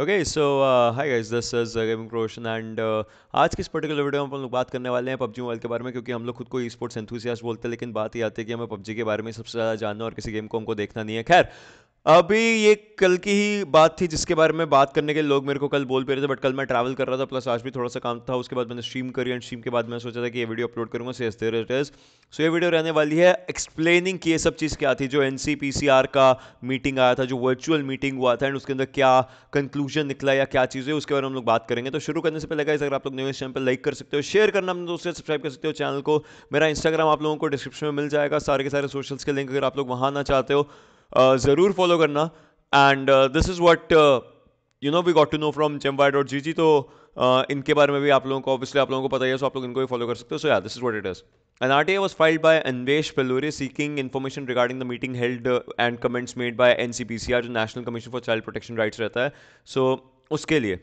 Okay so hi guys this is gaming क्रोशन and आज की इस पर्टिकुलर वीडियो में हम लोग बात करने वाले हैं पबजी मोबाइल के बारे में क्योंकि हम लोग खुद को ई स्पोर्ट्स एंथुसियास्ट बोलते हैं लेकिन बात ही आती है कि हमें पबजी के बारे में सबसे ज़्यादा जानना और किसी गेम को हमको देखना नहीं है खैर अभी ये कल की ही बात थी जिसके बारे में बात करने के लोग मेरे को कल बोल पे रहे थे बट कल मैं ट्रैवल कर रहा था प्लस आज भी थोड़ा सा काम था उसके बाद मैंने स्ट्रीम करी एंड स्ट्रीम के बाद मैंने सोचा था कि ये वीडियो अपलोड करूँगा से देर इट इज़ सो ये वीडियो रहने वाली है एक्सप्लेनिंग की ये सब चीज़ क्या थी जो एन का मीटिंग आया था जो वर्चुअल मीटिंग हुआ था एंड उसके अंदर क्या कंक्लूजन निकला या क्या चीज़ें उसके बारे में हम लोग बात करेंगे तो शुरू करने से पहले गाइज अगर आप लोग न्यूज़ चैनल पर लाइक कर सकते हो शेयर करना अपने दोस्तों सब्सक्राइब कर सकते हो चैनल को मेरा इंस्टाग्राम आप लोगों को डिस्क्रिप्शन में मिल जाएगा सारे के सारे सोशल्स के लिंक अगर आप लोग वहाँ आना चाहते हो Uh, जरूर फॉलो करना and this is what you know we got to know from चम्बाई डॉट जी जी तो uh, इनके बारे में भी आप लोगों को ऑब्वियसली आप लोगों को पता ही है सो आप लोग इनको भी फॉलो कर सकते हो so yeah this is what it is an R T I was filed by Anvesh Pellori seeking information regarding the meeting held and comments made by N C P C R जो national commission for child protection rights रहता है so so, उसके लिए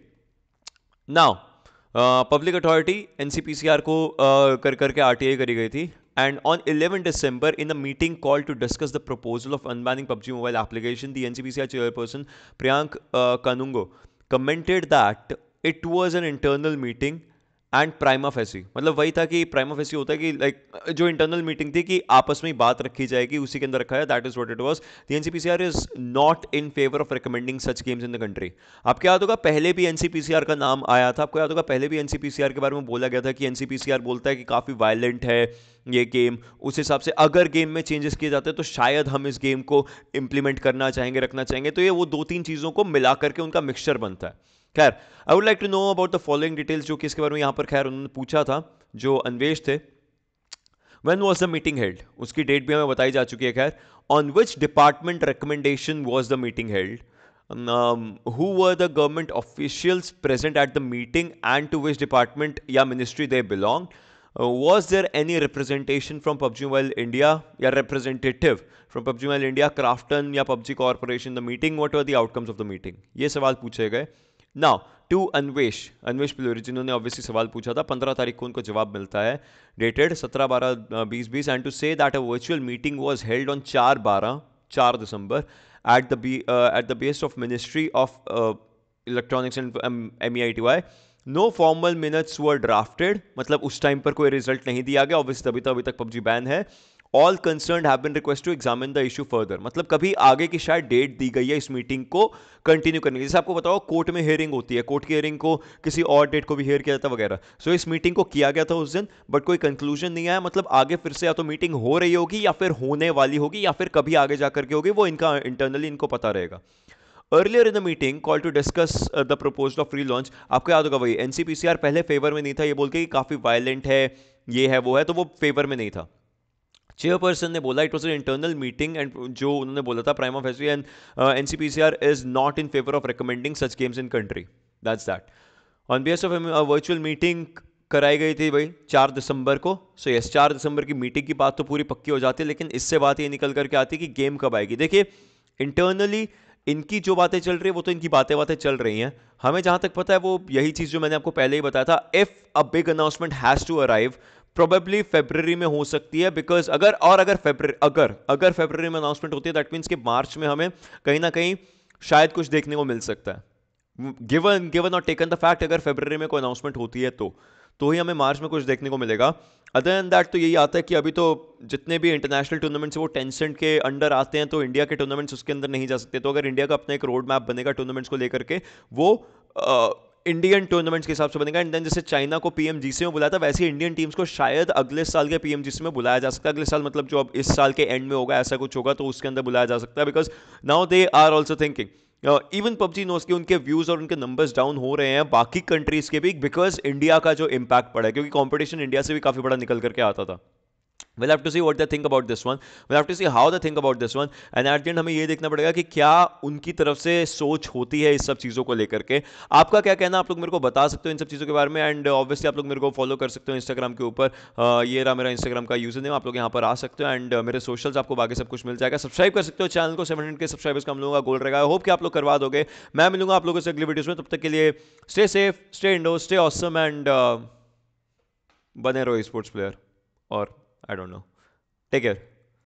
now public authority N C P C R को uh, कर करके are T आई करी गई थी And on 11 December, in a meeting called to discuss the proposal of unbanning PUBG mobile application, the NCPCI chairperson Priyank uh, Kanungo commented that it was an internal meeting and prima एसी मतलब वही था कि prime of AC होता है कि like like, जो internal meeting थी कि आपस में ही बात रखी जाएगी उसी के अंदर रखा है that is what it was the R is not in favour of recommending such games in the country आपको याद होगा पहले भी N C C P R का नाम आया था आपको याद होगा पहले भी N C C P R के बारे में बोला गया था कि N C C P R बोलता है कि काफ़ी वायलेंट है ये गेम उस हिसाब से अगर गेम में चेंजेस किए जाते हैं तो शायद हम इस गेम को इम्प्लीमेंट करना चाहेंगे रखना चाहेंगे तो ये वो दो तीन चीज़ों को मिला करके उनका मिक्सचर बनता है खैर I would like to know about the following details जो किसके बारे में यहाँ पर खैर उन्होंने पूछा था जो अनवेश थे when was the meeting held उसकी डेट भी हमें बताई जा चुकी है खैर on which department recommendation was the meeting held who were the government officials present at the meeting and to which department या ministry they belong was there any representation from PUBG mobile India या representative from PUBG mobile India Krafton या PUBG corporation the meeting what are the outcomes of the meeting ये सवाल पूछे गए now to Anvesh Anvesh Pellori जिन्होंने obviously सवाल पूछा था पंद्रह तारीख को उनको जवाब मिलता है डेटेड सत्रह बारह बीस बीस and to say that a virtual meeting was held on चार बारह चार दिसंबर at the B at the behest of ministry of electronics and M E I T Y no formal minutes were drafted मतलब उस time पर कोई result नहीं दिया गया ऑब्वियसली तभी तो अभी तक पबजी बैन है all concern have been request to examine the issue further मतलब कभी आगे की शायद डेट दी गई है इस मीटिंग को कंटिन्यू करने की जैसे आपको बताओ कोर्ट में हेयरिंग होती है कोर्ट की हेयरिंग को किसी और डेट को भी हेयर किया जाता है वगैरह सो so, इस मीटिंग को किया गया था उस दिन बट कोई कंक्लूजन नहीं आया मतलब आगे फिर से या तो मीटिंग हो रही होगी या फिर होने वाली होगी या फिर कभी आगे जाकर के होगी वो इनका इंटरनली इनको पता रहेगा earlier in the meeting call to discuss the proposal of free launch आपको याद होगा वही एनसीपीसीआर पहले फेवर में नहीं था ये बोल के कि काफ़ी वायलेंट है ये है वो है तो वो फेवर में नहीं था चेयरपर्सन ने बोला it was an internal meeting and जो उन्होंने बोला था prime of S and N C P C R is not in favour of recommending such games in country that's that on B S of virtual meeting कराई गई थी भाई चार दिसंबर को सो यस चार दिसंबर की मीटिंग की बात तो पूरी पक्की हो जाती है लेकिन इससे बात ये निकल करके आती है कि गेम कब आएगी देखिए इंटरनली इनकी जो बातें चल रही है वो तो इनकी बातें बातें चल रही हैं हमें जहां तक पता है वो यही चीज़ जो मैंने आपको पहले ही बताया था if a big announcement has to arrive probably February में हो सकती है बिकॉज अगर और अगर फेब्रवरी अगर अगर फेब्रवरी में अनाउंसमेंट होती है दैट मीन्स कि मार्च में हमें कहीं ना कहीं शायद कुछ देखने को मिल सकता है गिवन गिवन और टेकन द फैक्ट अगर फेब्रवरी में कोई अनाउंसमेंट होती है तो तो ही हमें मार्च में कुछ देखने को मिलेगा अदर एन दैट तो यही आता है कि अभी तो जितने भी इंटरनेशनल टूर्नामेंट्स वो टेंसेंट के अंडर आते हैं तो इंडिया के टूर्नामेंट्स उसके अंदर नहीं जा सकते तो अगर इंडिया का अपना एक रोड मैप बनेगा टूर्नामेंट्स को लेकर के वो इंडियन टूर्नामेंट्स के हिसाब से बनेगा एंड देन जैसे चाइना को पीएमजीसी में बुलाया था वैसे ही इंडियन टीम्स को शायद अगले साल के पीएमजीसी में बुलाया जा सकता है अगले साल मतलब जो अब इस साल के एंड में होगा ऐसा कुछ होगा तो उसके अंदर बुलाया जा सकता है because now they are also thinking even PUBG knows के उनके व्यूज़ और उनके नंबर्स डाउन हो रहे हैं बाकी कंट्रीज़ के भी बिकॉज इंडिया का जो इम्पैक्ट पड़ा है क्योंकि कॉम्पिटिशन इंडिया से भी काफ़ी बड़ा निकल करके आता था will have to see what they think about this one will have to see how they think about this one and at the end हमें ये देखना पड़ेगा कि क्या उनकी तरफ से सोच होती है इस सब चीज़ों को लेकर के आपका क्या कहना आप लोग मेरे को बता सकते हो इन सब चीज़ों के बारे में एंड ऑब्वियसली uh, आप लोग मेरे को फॉलो कर सकते हो इंस्टाग्राम के ऊपर uh, ये रहा मेरा इंस्टाग्राम का यूजर नेम आप लोग यहाँ पर आ सकते हो एंड uh, मेरे सोशल्स आपको बाकी सब कुछ मिल जाएगा सब्सक्राइब कर सकते हो चैनल को सेवन हंड्रेड के सब्सक्राइबर्स का हम लोगों का गोल रहेगा होप कि आप लोग करवा दोगे मैं मिलूंगा आप लोगों से अगली वीडियोज़ में तब तक के लिए stay safe stay indoor stay awesome and बने रहो स्पोर्ट्स प्लेयर और I don't know. Take care.